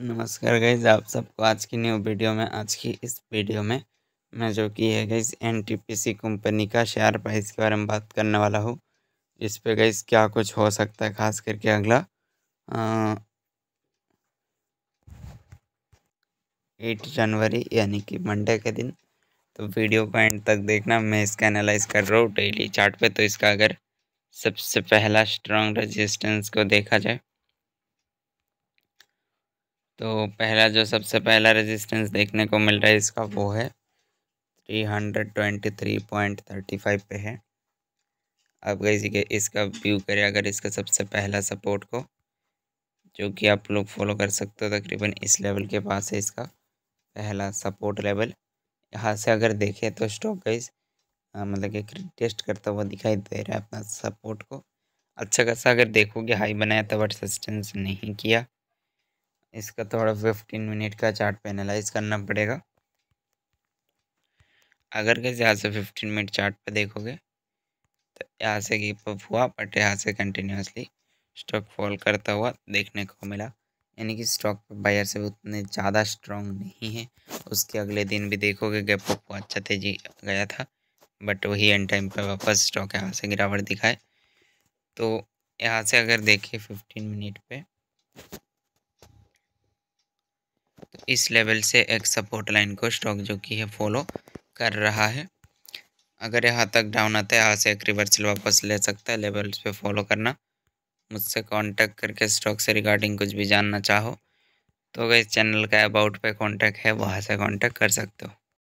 नमस्कार गाइज आप सबको आज की न्यू वीडियो में आज की इस वीडियो में मैं जो की है गाइज एन कंपनी का शेयर प्राइस के बारे में बात करने वाला हूँ इस पे गाइज क्या कुछ हो सकता है खास करके अगला एट जनवरी यानी कि मंडे के दिन तो वीडियो को एंड तक देखना मैं इसका एनालाइज कर रहा हूँ डेली चार्ट पे तो इसका अगर सबसे पहला स्ट्रॉन्ग रेजिस्टेंस को देखा जाए तो पहला जो सबसे पहला रेजिस्टेंस देखने को मिल रहा है इसका वो है three hundred twenty three point thirty five पे है अब गई के इसका व्यू करें अगर इसका सबसे पहला सपोर्ट को जो कि आप लोग फॉलो कर सकते हो तकरीबन इस लेवल के पास है इसका पहला सपोर्ट लेवल यहाँ से अगर देखें तो स्टॉक गाइज हाँ, मतलब कि टेस्ट करता हुआ दिखाई दे रहा है अपना सपोर्ट को अच्छा खासा अगर देखोगे हाई बनाया था बट सस्टेंस नहीं किया इसका थोड़ा फिफ्टीन मिनट का चार्ट पे एनालाइज करना पड़ेगा अगर कैसे यहाँ से फिफ्टीन मिनट चार्ट पे देखोगे तो यहाँ से गिप अप हुआ बट यहाँ से कंटिन्यूसली स्टॉक फॉल करता हुआ देखने को मिला यानी कि स्टॉक बायर से उतने ज़्यादा स्ट्रॉन्ग नहीं है उसके अगले दिन भी देखोगे गैप अप अच्छा तेजी गया था बट वही एंड टाइम पर वापस स्टॉक यहाँ से गिरावट दिखाए तो यहाँ से अगर देखिए फिफ्टीन मिनट पे इस लेवल से एक सपोर्ट लाइन को स्टॉक जो कि है फॉलो कर रहा है अगर यहाँ तक डाउन आता है यहाँ से एक रिवर्सल वापस ले सकता है लेवल्स पे फॉलो करना मुझसे कांटेक्ट करके स्टॉक से रिगार्डिंग कुछ भी जानना चाहो तो इस चैनल का अबाउट पे कांटेक्ट है वहाँ से कांटेक्ट कर सकते हो